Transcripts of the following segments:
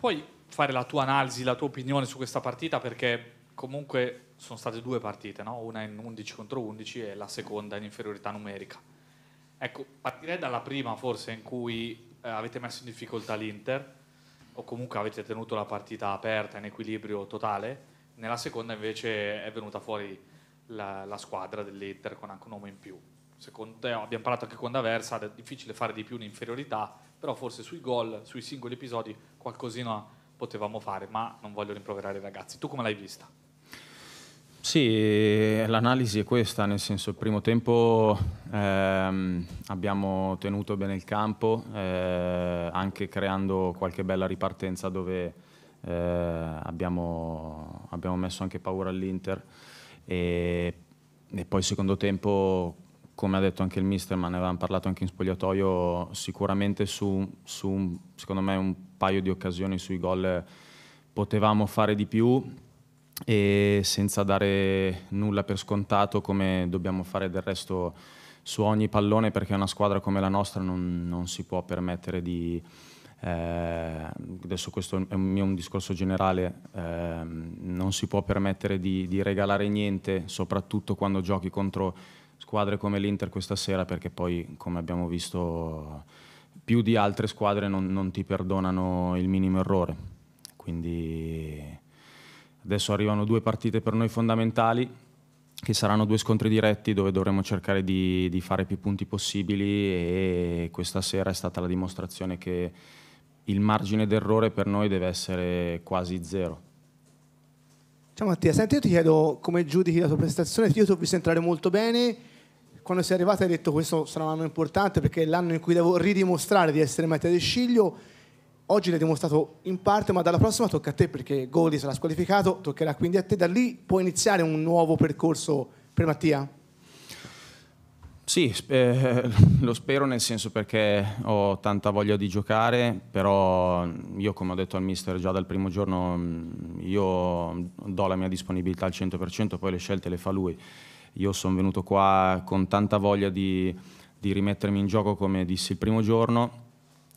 puoi fare la tua analisi, la tua opinione su questa partita perché comunque sono state due partite, no? una in 11 contro 11 e la seconda in inferiorità numerica. Ecco, partirei dalla prima forse in cui eh, avete messo in difficoltà l'Inter o comunque avete tenuto la partita aperta in equilibrio totale, nella seconda invece è venuta fuori la, la squadra dell'Inter con anche un uomo in più secondo te, abbiamo parlato anche con D'Aversa, è difficile fare di più in inferiorità, però forse sui gol, sui singoli episodi qualcosina potevamo fare, ma non voglio rimproverare i ragazzi. Tu come l'hai vista? Sì, l'analisi è questa, nel senso il primo tempo ehm, abbiamo tenuto bene il campo, eh, anche creando qualche bella ripartenza dove eh, abbiamo, abbiamo, messo anche paura all'Inter e, e poi secondo tempo come ha detto anche il mister, ma ne avevamo parlato anche in spogliatoio, sicuramente su, su secondo me un paio di occasioni sui gol potevamo fare di più e senza dare nulla per scontato come dobbiamo fare del resto su ogni pallone perché una squadra come la nostra non, non si può permettere di... Eh, adesso questo è un, mio, un discorso generale, eh, non si può permettere di, di regalare niente, soprattutto quando giochi contro squadre come l'Inter questa sera perché poi, come abbiamo visto, più di altre squadre non, non ti perdonano il minimo errore. Quindi adesso arrivano due partite per noi fondamentali che saranno due scontri diretti dove dovremo cercare di, di, fare più punti possibili e questa sera è stata la dimostrazione che il margine d'errore per noi deve essere quasi zero. Ciao Mattia, senti io ti chiedo come giudichi la tua prestazione, io ti ho visto entrare molto bene, quando sei arrivata hai detto questo sarà un anno importante perché è l'anno in cui devo ridimostrare di essere Mattia De Sciglio. Oggi l'hai dimostrato in parte, ma dalla prossima tocca a te perché Goli sarà squalificato, toccherà quindi a te. Da lì può iniziare un nuovo percorso per Mattia? Sì, eh, lo spero nel senso perché ho tanta voglia di giocare, però io come ho detto al mister già dal primo giorno, mm, io do la mia disponibilità al 100%, poi le scelte le fa lui. Io sono venuto qua con tanta voglia di, di, rimettermi in gioco come dissi il primo giorno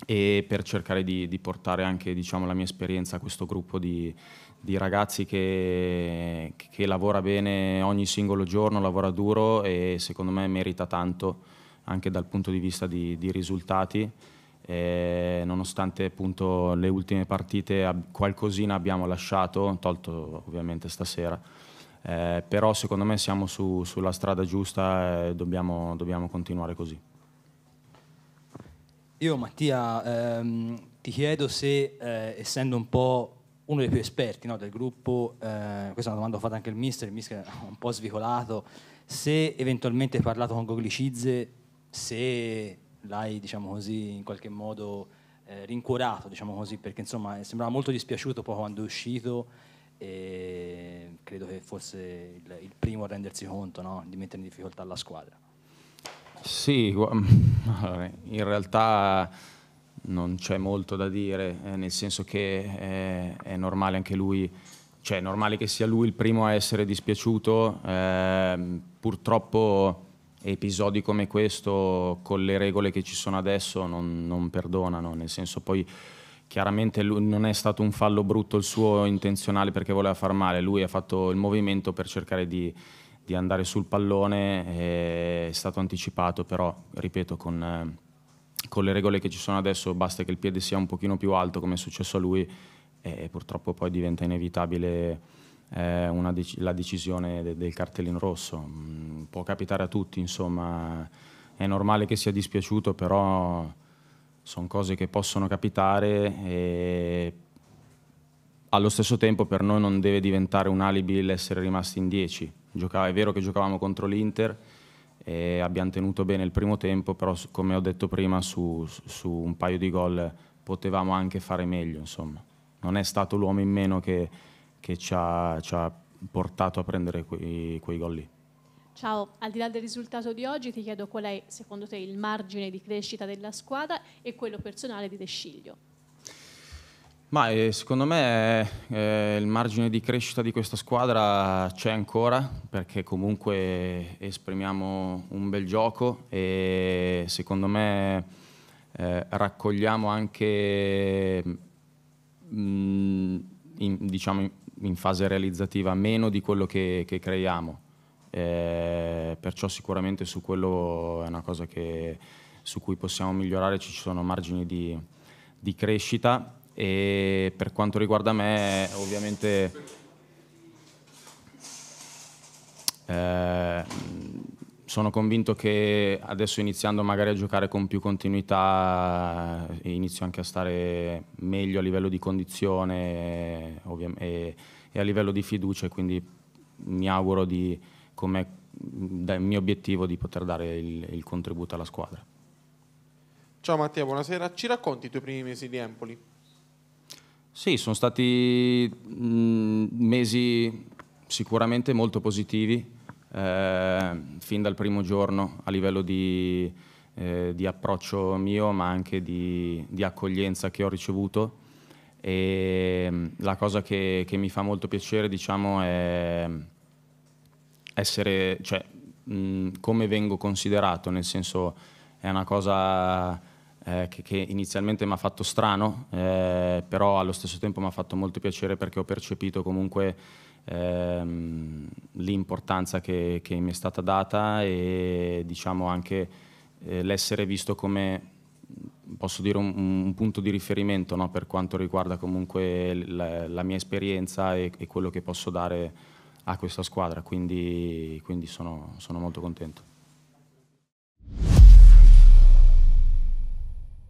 e per cercare di, di portare anche diciamo, la mia esperienza a questo gruppo di, di ragazzi che, che, lavora bene ogni singolo giorno, lavora duro e secondo me merita tanto anche dal punto di vista di, di risultati. E nonostante appunto le ultime partite qualcosina abbiamo lasciato, tolto ovviamente stasera, eh, però secondo me siamo su, sulla strada giusta e dobbiamo, dobbiamo continuare così. Io Mattia ehm, ti chiedo se, eh, essendo un po' uno dei più esperti no, del gruppo, eh, questa è una domanda fatta anche al mister, il mister è un po' svicolato, se eventualmente hai parlato con Goglicizze, se l'hai diciamo così in qualche modo eh, rincuorato, diciamo così, perché insomma eh, sembrava molto dispiaciuto poi quando è uscito e credo che fosse il, il primo a rendersi conto no? di mettere in difficoltà la squadra. Sì, in realtà non c'è molto da dire, eh, nel senso che è, eh, è, normale anche lui, cioè è normale che sia lui il primo a essere dispiaciuto, eh, purtroppo episodi come questo con le regole che ci sono adesso non, non perdonano, nel senso poi chiaramente non è stato un fallo brutto il suo intenzionale perché voleva far male, lui ha fatto il movimento per cercare di, di andare sul pallone, è stato anticipato però, ripeto, con, con, le regole che ci sono adesso basta che il piede sia un pochino più alto come è successo a lui e purtroppo poi diventa inevitabile eh, dec la decisione de del cartellino rosso. Mm, può capitare a tutti, insomma, è normale che sia dispiaciuto però sono cose che possono capitare e allo stesso tempo per noi non deve diventare un alibi l'essere rimasti in 10. è vero che giocavamo contro l'Inter e abbiamo tenuto bene il primo tempo, però come ho detto prima su, su un paio di gol potevamo anche fare meglio. Insomma. Non è stato l'uomo in meno che, che ci, ha, ci, ha, portato a prendere quei, quei gol lì. Ciao, al di là del risultato di oggi ti chiedo qual è secondo te il margine di crescita della squadra e quello personale di Desciglio. Ma eh, secondo me eh, eh, il margine di crescita di questa squadra c'è ancora perché comunque esprimiamo un bel gioco e secondo me eh, raccogliamo anche mh, mm, in, diciamo in, in, fase realizzativa meno di quello che, che creiamo eh, perciò sicuramente su quello è una cosa che, su cui possiamo migliorare, ci sono margini di, di crescita e per quanto riguarda me ovviamente eh, sono convinto che adesso iniziando magari a giocare con più continuità inizio anche a stare meglio a livello di condizione e, e a livello di fiducia quindi mi auguro di come da, mio obiettivo di poter dare il, il contributo alla squadra. Ciao Mattia, buonasera. Ci racconti i tuoi primi mesi di Empoli? Sì, sono stati mh, mesi sicuramente molto positivi, eh, fin dal primo giorno a livello di, eh, di approccio mio, ma anche di, di, accoglienza che ho ricevuto. E la cosa che, che mi fa molto piacere, diciamo, è essere, cioè, mh, come vengo considerato, nel senso è una cosa eh, che, che, inizialmente mi ha fatto strano, eh, però allo stesso tempo mi ha fatto molto piacere perché ho percepito comunque ehm, l'importanza che, che, mi è stata data e diciamo anche eh, l'essere visto come posso dire un, un punto di riferimento no? per quanto riguarda comunque la, la mia esperienza e, e quello che posso dare a questa squadra, quindi, quindi sono, sono molto contento.